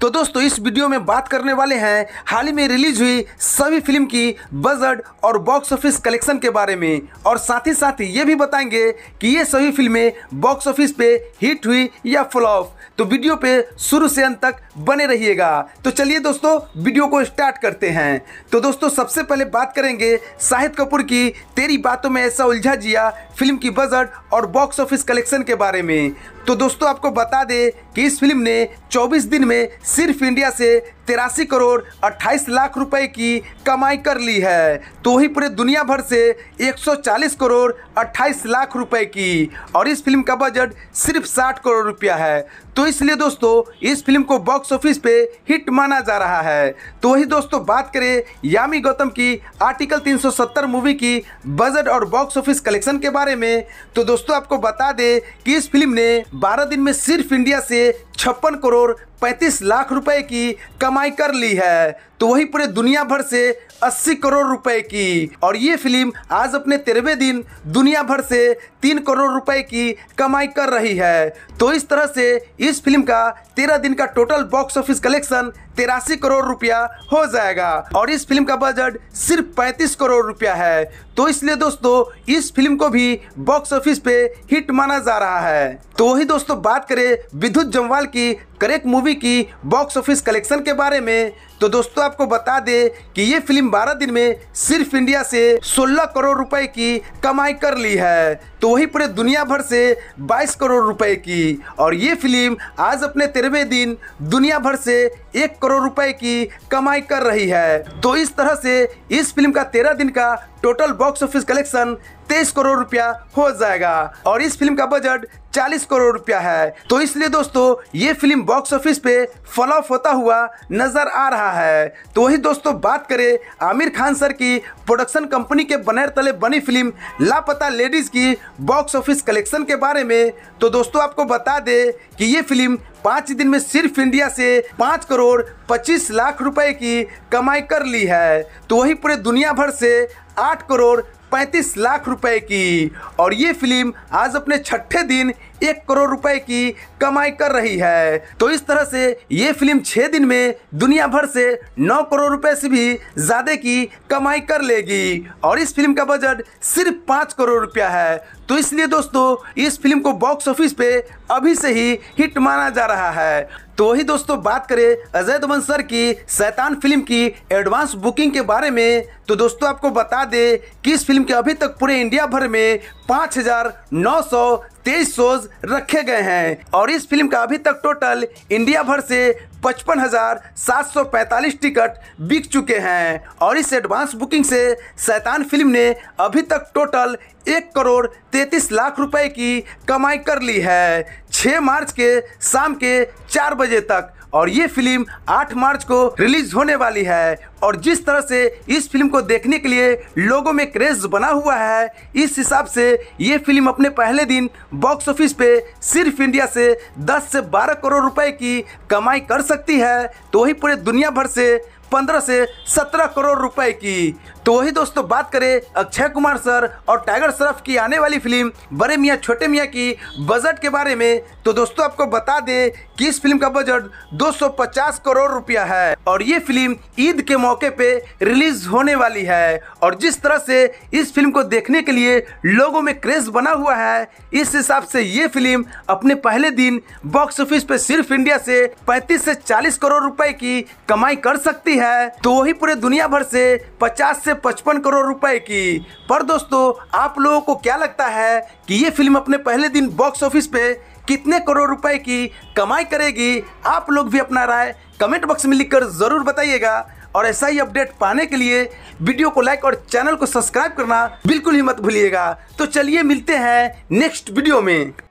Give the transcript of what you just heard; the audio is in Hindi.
तो दोस्तों इस वीडियो में बात करने वाले हैं हाल ही में रिलीज हुई सभी फिल्म की बजट और बॉक्स ऑफिस कलेक्शन के बारे में और साथ ही साथ ये भी बताएंगे कि ये सभी फिल्में बॉक्स ऑफिस पे हिट हुई या फ्लॉप तो वीडियो पे शुरू से अंत तक बने रहिएगा तो चलिए दोस्तों वीडियो को स्टार्ट करते हैं तो दोस्तों सबसे पहले बात करेंगे शाहिद कपूर की तेरी बातों में ऐसा उलझा जिया फिल्म की बजट और बॉक्स ऑफिस कलेक्शन के बारे में तो दोस्तों आपको बता दें कि इस फिल्म ने 24 दिन में सिर्फ इंडिया से तिरासी करोड़ 28 लाख रुपए की कमाई कर ली है तो ही पूरे दुनिया भर से 140 करोड़ 28 लाख रुपए की और इस फिल्म का बजट सिर्फ 60 करोड़ रुपया है तो इसलिए दोस्तों इस फिल्म को बॉक्स ऑफिस पे हिट माना जा रहा है तो ही दोस्तों बात करें यामी गौतम की आर्टिकल 370 मूवी की बजट और बॉक्स ऑफिस कलेक्शन के बारे में तो दोस्तों आपको बता दें कि इस फिल्म ने 12 दिन में सिर्फ इंडिया से छप्पन करोड़ पैंतीस लाख रुपए की कमाई कर ली है तो वही पूरे दुनिया भर से 80 करोड़ रुपए की और ये फिल्म आज अपने तेरहवें दिन दुनिया भर से 3 करोड़ रुपए की कमाई कर रही है तो इस तरह से इस फिल्म का तेरह दिन का टोटल बॉक्स ऑफिस कलेक्शन तेरासी करोड़ रुपया हो जाएगा और इस फिल्म का बजट सिर्फ 35 करोड़ रुपया है तो इसलिए दोस्तों इस फिल्म को भी बॉक्स ऑफिस पे हिट माना जा रहा है तो वही दोस्तों बात करें विद्युत जम्वाल की करेक्ट मूवी की बॉक्स ऑफिस कलेक्शन के बारे में तो दोस्तों आपको बता दें कि ये फिल्म 12 दिन में सिर्फ इंडिया से 16 करोड़ रुपए की कमाई कर ली है तो वही पूरे दुनिया भर से 22 करोड़ रुपए की और ये फिल्म आज अपने तेरहवें दिन दुनिया भर से एक करोड़ रुपए की कमाई कर रही है तो इस तरह से इस फिल्म का तेरह दिन का टोटल बॉक्स ऑफिस कलेक्शन तेईस करोड़ रुपया हो जाएगा और इस फिल्म का बजट चालीस करोड़ रुपया है तो इसलिए दोस्तों ये फिल्म बॉक्स ऑफिस पे फ्लॉप होता हुआ नजर आ रहा है तो वही दोस्तों बात करें आमिर खान सर की प्रोडक्शन कंपनी के बनेर तले बनी फिल्म लापता लेडीज की बॉक्स ऑफिस कलेक्शन के बारे में तो दोस्तों आपको बता दे कि ये फिल्म पाँच दिन में सिर्फ इंडिया से पाँच करोड़ पच्चीस लाख रुपए की कमाई कर ली है तो वही पूरे दुनिया भर से आठ करोड़ पैंतीस लाख रुपए की और ये फिल्म आज अपने छठे दिन एक करोड़ रुपए की कमाई कर रही है तो इस तरह से ये फिल्म छः दिन में दुनिया भर से नौ करोड़ रुपए से भी ज़्यादा की कमाई कर लेगी और इस फिल्म का बजट सिर्फ पाँच करोड़ रुपया है तो इसलिए दोस्तों इस फिल्म को बॉक्स ऑफिस पे अभी से ही हिट माना जा रहा है तो वही दोस्तों बात करें अजय धवन सर की सैतान फिल्म की एडवांस बुकिंग के बारे में तो दोस्तों आपको बता दें कि इस फिल्म के अभी तक पूरे इंडिया भर में पाँच हज़ार नौ सौ तेईस शोज रखे गए हैं और इस फिल्म का अभी तक टोटल इंडिया भर से पचपन हजार सात सौ पैंतालीस टिकट बिक चुके हैं और इस एडवांस बुकिंग से सैतान फिल्म ने अभी तक टोटल एक करोड़ तैतीस लाख रुपए की कमाई कर ली है 6 मार्च के शाम के चार बजे तक और ये फिल्म 8 मार्च को रिलीज होने वाली है और जिस तरह से इस फिल्म को देखने के लिए लोगों में क्रेज बना हुआ है इस हिसाब से ये फिल्म अपने पहले दिन बॉक्स ऑफिस पे सिर्फ इंडिया से 10 से 12 करोड़ रुपए की कमाई कर सकती है तो वही पूरे दुनिया भर से पंद्रह से सत्रह करोड़ रुपए की तो वही दोस्तों बात करें अक्षय कुमार सर और टाइगर श्रफ की आने वाली फिल्म बड़े मियाँ छोटे मियाँ की बजट के बारे में तो दोस्तों आपको बता दें कि इस फिल्म का बजट 250 करोड़ रुपया है और ये फिल्म ईद के मौके पे रिलीज होने वाली है और जिस तरह से इस फिल्म को देखने के लिए लोगों में क्रेज बना हुआ है इस हिसाब से ये फिल्म अपने पहले दिन बॉक्स ऑफिस पे सिर्फ इंडिया से पैंतीस से चालीस करोड़ रुपए की कमाई कर सकती बनती है तो वही पूरे दुनिया भर से 50 से 55 करोड़ रुपए की पर दोस्तों आप लोगों को क्या लगता है कि ये फिल्म अपने पहले दिन बॉक्स ऑफिस पे कितने करोड़ रुपए की कमाई करेगी आप लोग भी अपना राय कमेंट बॉक्स में लिखकर ज़रूर बताइएगा और ऐसा ही अपडेट पाने के लिए वीडियो को लाइक और चैनल को सब्सक्राइब करना बिल्कुल ही मत भूलिएगा तो चलिए मिलते हैं नेक्स्ट वीडियो में